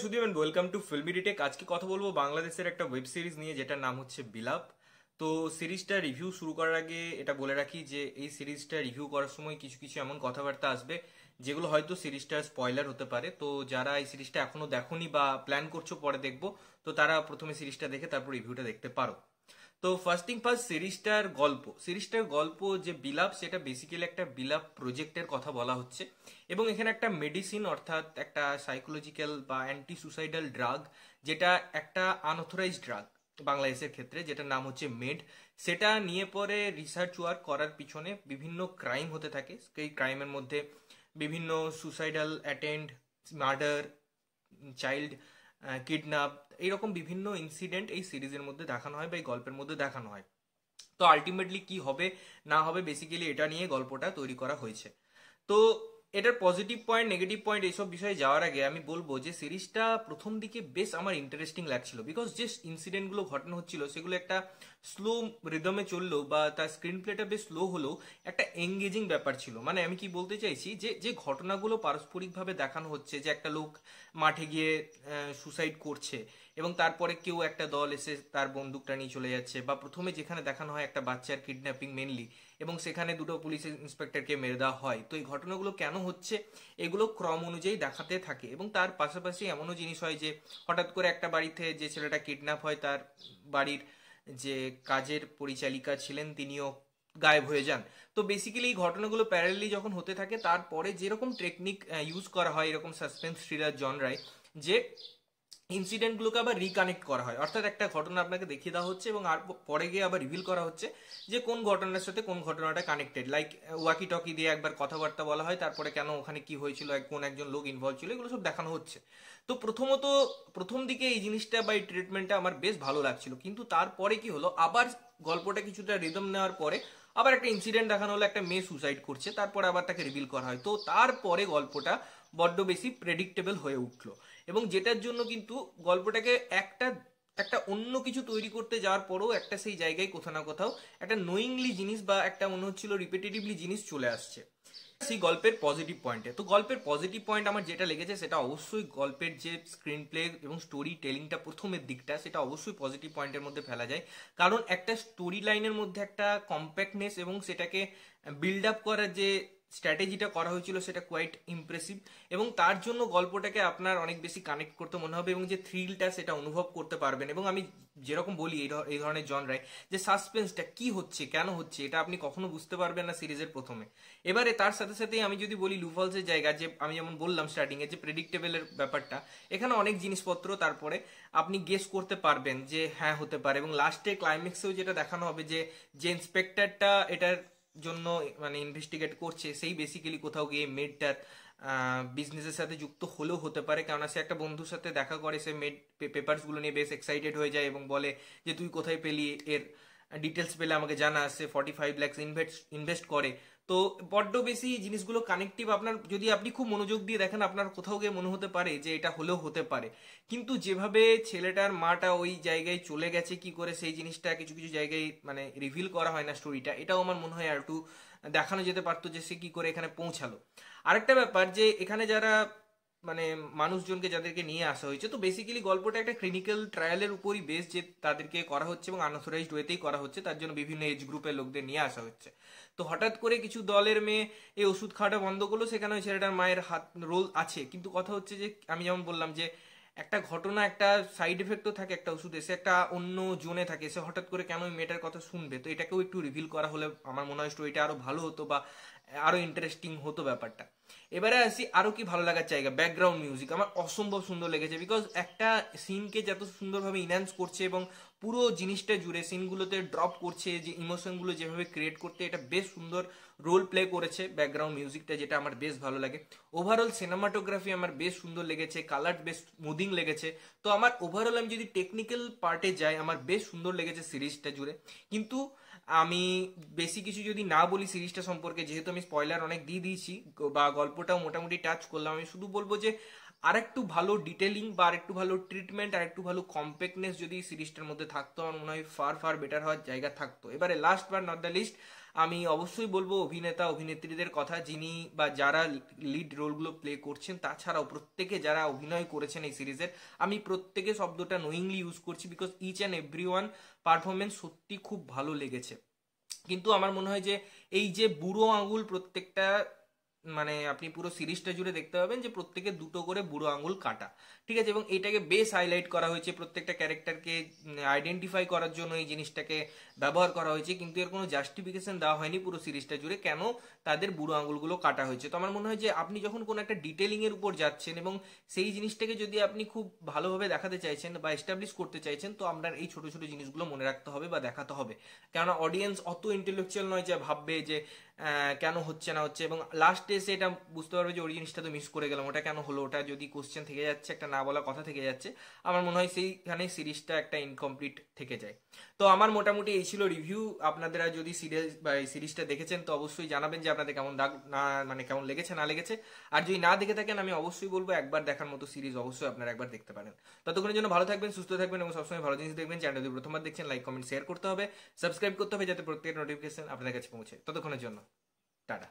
Sudip welcome to filmy detect আজকে কথা বলবো বাংলাদেশের একটা ওয়েব সিরিজ নিয়ে যেটার নাম হচ্ছে বিলাপ তো সিরিজটা রিভিউ শুরু করার আগে এটা বলে রাখি যে এই সিরিজটা রিভিউ করার সময় কিছু কিছু এমন কথাবার্তা আসবে যেগুলো হয়তো সিরিজটার স্পয়লার হতে পারে তো যারা এই সিরিজটা এখনো দেখোনি বা প্ল্যান করছো পরে দেখবো তো তারা প্রথমে সিরিজটা দেখে তারপর রিভিউটা দেখতে পারো তো ফার্স্ট থিং ফার্স্ট সিরিজটার গল্প সিরিজটার গল্প যে বিলাপ সেটা বেসিক্যালি একটা বিলাপ প্রজেক্টের কথা বলা হচ্ছে এবং এখানে একটা মেডিসিন অর্থাৎ একটা সাইকোলজিক্যাল বা অ্যান্টি সুসাইডাল ড্রাগ যেটা একটা আনঅথরাইজ ড্রাগ বাংলাদেশের ক্ষেত্রে যেটা নাম হচ্ছে মেড সেটা নিয়ে পরে রিসার্চ ওয়ার্ক করার পিছনে বিভিন্ন ক্রাইম হতে থাকে সেই ক্রাইমের মধ্যে বিভিন্ন suicidal attempt murder child kidnap এইরকম বিভিন্ন ইনসিডেন্ট এই সিরিজের মধ্যে দেখানো হয় বা এই গল্পের মধ্যে দেখানো হয় তো আলটিমেটলি কি হবে না হবে বেসিক্যালি এটা নিয়ে গল্পটা তৈরি করা হয়েছে তো এটার পজিটিভ পয়েন্ট নেগেটিভ পয়েন্ট এইসব বিষয়ে যাওয়ার আগে আমি বলবো যে সিরিজটা প্রথম দিকে বেশ আমার ইন্টারেস্টিং লাগছিল বিকজ যে ইনসিডেন্টগুলো ঘটনা হচ্ছিল সেগুলো একটা স্লো রিদমে চললো বা তার স্ক্রিন প্লেটা বেশ স্লো হলো একটা এঙ্গেজিং ব্যাপার ছিল মানে আমি কি বলতে চাইছি যে যে ঘটনাগুলো পারস্পরিকভাবে দেখানো হচ্ছে যে একটা লোক মাঠে গিয়ে সুসাইড করছে এবং তারপরে কেউ একটা দল এসে তার বন্দুকটা নিয়ে চলে যাচ্ছে বা প্রথমে যেখানে দেখানো হয় একটা বাচ্চার কিডন্যাপিং মেনলি এবং সেখানে দুটো পুলিশ ইন্সপেক্টরকে মেরে দেওয়া হয় তো এই ঘটনাগুলো কেন হচ্ছে এগুলো ক্রম অনুযায়ী দেখাতে থাকে এবং তার পাশাপাশি এমনও জিনিস হয় যে হঠাৎ করে একটা বাড়িতে যে ছেলেটা কিডন্যাপ হয় তার বাড়ির যে কাজের পরিচালিকা ছিলেন তিনিও গায়েব হয়ে যান তো বেসিক্যালি এই ঘটনাগুলো প্যারালি যখন হতে থাকে তারপরে যেরকম টেকনিক ইউজ করা হয় এরকম সাসপেন্স থ্রিলার জনরায় যে ইনসিডেন্টগুলোকে আবার রিকানেক্ট করা হয় অর্থাৎ একটা ঘটনা আপনাকে দেখিয়ে দেওয়া হচ্ছে এবং আর পরে গিয়ে আবার রিভিল করা হচ্ছে যে কোন ঘটনার সাথে কোন ঘটনাটা কানেক্টেড লাইক ওয়াকি টকি দিয়ে একবার কথাবার্তা বলা হয় তারপরে কেন ওখানে কি হয়েছিল কোন একজন লোক ইনভলভ ছিল এগুলো সব দেখানো হচ্ছে তো প্রথমত প্রথম দিকে এই জিনিসটা বা এই ট্রিটমেন্টটা আমার বেশ ভালো লাগছিল কিন্তু তারপরে কি হলো আবার গল্পটা কিছুটা রিদম নেওয়ার পরে আবার একটা ইনসিডেন্ট দেখানো হলো একটা মেয়ে সুসাইড করছে তারপরে আবার তাকে রিভিল করা হয় তো তারপরে গল্পটা বড্ড বেশি প্রেডিক্টেবল হয়ে উঠলো এবং যেটার জন্য কিন্তু গল্পটাকে একটা একটা অন্য কিছু তৈরি করতে যাওয়ার পরও একটা সেই জায়গায় কোথাও না কোথাও একটা নোয়িংলি জিনিস বা একটা মনে হচ্ছিল রিপিটেটিভলি জিনিস চলে আসছে সেই গল্পের পজিটিভ পয়েন্টে তো গল্পের পজিটিভ পয়েন্ট আমার যেটা লেগেছে সেটা অবশ্যই গল্পের যে স্ক্রিন প্লে এবং স্টোরি টেলিংটা প্রথমের দিকটা সেটা অবশ্যই পজিটিভ পয়েন্টের মধ্যে ফেলা যায় কারণ একটা স্টোরি লাইনের মধ্যে একটা কম্প্যাক্টনেস এবং সেটাকে বিল্ড আপ করার যে স্ট্র্যাটেজিটা করা হয়েছিল সেটা কোয়াইট ইমপ্রেসিভ এবং তার জন্য গল্পটাকে আপনার অনেক বেশি কানেক্ট করতে মনে হবে এবং যে থ্রিলটা সেটা অনুভব করতে পারবেন এবং আমি যেরকম বলি এই ধরনের জনরায় যে সাসপেন্সটা কি হচ্ছে কেন হচ্ছে এটা আপনি কখনো বুঝতে পারবেন না সিরিজের প্রথমে এবারে তার সাথে সাথেই আমি যদি বলি লুফলসের জায়গা যে আমি যেমন বললাম স্টার্টিংয়ে যে প্রেডিক্টেবলের ব্যাপারটা এখানে অনেক জিনিসপত্র তারপরে আপনি গেস করতে পারবেন যে হ্যাঁ হতে পারে এবং লাস্টে ক্লাইম্যাক্সেও যেটা দেখানো হবে যে যে ইন্সপেক্টরটা এটার জন্য মানে ইনভেস্টিগেট করছে সেই বেসিক্যালি কোথাও গিয়ে মেডটার বিজনেসের সাথে যুক্ত হলেও হতে পারে কেননা সে একটা বন্ধুর সাথে দেখা করে সে মেড পেপার্সগুলো নিয়ে বেশ এক্সাইটেড হয়ে যায় এবং বলে যে তুই কোথায় পেলি এর ডিটেলস পেলে আমাকে জানা সে forty five lakhs invest invest করে তো বড্ড বেশি জিনিসগুলো কানেকটিভ আপনার যদি আপনি খুব মনোযোগ দিয়ে দেখেন আপনার কোথাও গিয়ে মনে হতে পারে যে এটা হলেও হতে পারে কিন্তু যেভাবে ছেলেটার মাটা ওই জায়গায় চলে গেছে কি করে সেই জিনিসটা কিছু কিছু জায়গায় মানে রিভিল করা হয় না স্টোরিটা এটাও আমার মনে হয় আর একটু দেখানো যেতে পারতো যে সে কি করে এখানে পৌঁছালো আরেকটা ব্যাপার যে এখানে যারা মানে মানুষজনকে যাদেরকে নিয়ে আসা হয়েছে তো বেসিক্যালি গল্পটা একটা ক্লিনিক্যাল ট্রায়ালের উপরই বেস যে তাদেরকে করা হচ্ছে এবং আনঅথরাইজড ওয়েতেই করা হচ্ছে তার জন্য বিভিন্ন এজ গ্রুপের লোকদের নিয়ে আসা হচ্ছে তো হঠাৎ করে কিছু দলের মেয়ে এই ওষুধ খাওয়াটা বন্ধ করলো সেখানে ওই ছেলেটার মায়ের হাত রোল আছে কিন্তু কথা হচ্ছে যে আমি যেমন বললাম যে একটা ঘটনা একটা সাইড এফেক্টও থাকে একটা ওষুধ এসে একটা অন্য জোনে থাকে সে হঠাৎ করে কেন ওই মেয়েটার কথা শুনবে তো এটাকেও একটু রিভিল করা হলে আমার মনে হয় স্টোরিটা আরো ভালো হতো বা আরো ইন্টারেস্টিং হতো ব্যাপারটা এবারে আসি আরো কি ভালো লাগার জায়গা ব্যাকগ্রাউন্ড মিউজিক আমার অসম্ভব সুন্দর লেগেছে বিকজ একটা সিনকে যত সুন্দরভাবে ইনহ্যান্স করছে এবং পুরো জিনিসটা জুড়ে সিনগুলোতে ড্রপ করছে যে ইমোশনগুলো যেভাবে ক্রিয়েট করতে এটা বেশ সুন্দর রোল প্লে করেছে ব্যাকগ্রাউন্ড মিউজিকটা যেটা আমার বেশ ভালো লাগে ওভারঅল সিনেমাটোগ্রাফি আমার বেশ সুন্দর লেগেছে কালার বেশ মুদিং লেগেছে তো আমার ওভারঅল আমি যদি টেকনিক্যাল পার্টে যাই আমার বেশ সুন্দর লেগেছে সিরিজটা জুড়ে কিন্তু আমি বেশি কিছু যদি না বলি সিরিজটা সম্পর্কে যেহেতু আমি স্পয়লার অনেক দিয়ে দিয়েছি বা গল্পটাও মোটামুটি টাচ করলাম আমি শুধু বলবো যে আর একটু ভালো ডিটেলিং বা আর একটু ভালো ট্রিটমেন্ট আর একটু ভালো কম্প্যাক্টনেস যদি সিরিজটার মধ্যে থাকতো আমার মনে হয় ফার ফার বেটার হওয়ার জায়গা থাকতো এবারে লাস্ট বার নট দ্য লিস্ট আমি অবশ্যই বলবো অভিনেতা অভিনেত্রীদের কথা যিনি বা যারা লিড রোলগুলো প্লে করছেন তাছাড়াও প্রত্যেকে যারা অভিনয় করেছেন এই সিরিজের আমি প্রত্যেকে শব্দটা নোয়িংলি ইউজ করছি because each and every one performance সত্যি খুব ভালো লেগেছে কিন্তু আমার মনে হয় যে এই যে বুড়ো আঙুল প্রত্যেকটা মানে আপনি পুরো সিরিজটা জুড়ে দেখতে পাবেন যে প্রত্যেকে দুটো করে বুড়ো আঙুল কাটা ঠিক আছে এবং এটাকে বেশ হাইলাইট করা হয়েছে প্রত্যেকটা ক্যারেক্টারকে আইডেন্টিফাই করার জন্য এই জিনিসটাকে ব্যবহার করা হয়েছে কিন্তু এর কোনো জাস্টিফিকেশন দেওয়া হয়নি পুরো সিরিজটা জুড়ে কেন তাদের বুড়ো আঙুলগুলো কাটা হয়েছে তো আমার মনে হয় যে আপনি যখন কোনো একটা ডিটেলিংয়ের উপর যাচ্ছেন এবং সেই জিনিসটাকে যদি আপনি খুব ভালোভাবে দেখাতে চাইছেন বা এস্টাবলিশ করতে চাইছেন তো আপনার এই ছোটো ছোটো জিনিসগুলো মনে রাখতে হবে বা দেখাতে হবে কেননা অডিয়েন্স অত ইন্টেলেকচুয়াল নয় যে ভাববে যে কেন হচ্ছে না হচ্ছে এবং লাস্ট লাস্টে এসে এটা বুঝতে পারবে যে ওই জিনিসটা তো মিস করে গেলাম ওটা কেন হলো ওটা যদি কোশ্চেন থেকে যাচ্ছে একটা না বলা কথা থেকে যাচ্ছে আমার মনে হয় সেইখানে সিরিজটা একটা ইনকমপ্লিট থেকে যায় তো আমার মোটামুটি এই ছিল রিভিউ আপনারা যদি সিরিজ বা এই সিরিজটা দেখেছেন তো অবশ্যই জানাবেন যে আপনাদের কেমন দাগ না মানে কেমন লেগেছে না লেগেছে আর যদি না দেখে থাকেন আমি অবশ্যই বলবো একবার দেখার মতো সিরিজ অবশ্যই আপনারা একবার দেখতে পারেন ততক্ষণের জন্য ভালো থাকবেন সুস্থ থাকবেন এবং সবসময় ভালো জিনিস দেখবেন চ্যানেল যদি প্রথমবার দেখছেন লাইক কমেন্ট শেয়ার করতে হবে সাবস্ক্রাইব করতে হবে যাতে প্রত্যেক নোটিফিকেশন আপনাদের কাছে পৌঁছে ততক্ষণের জন্য টাটা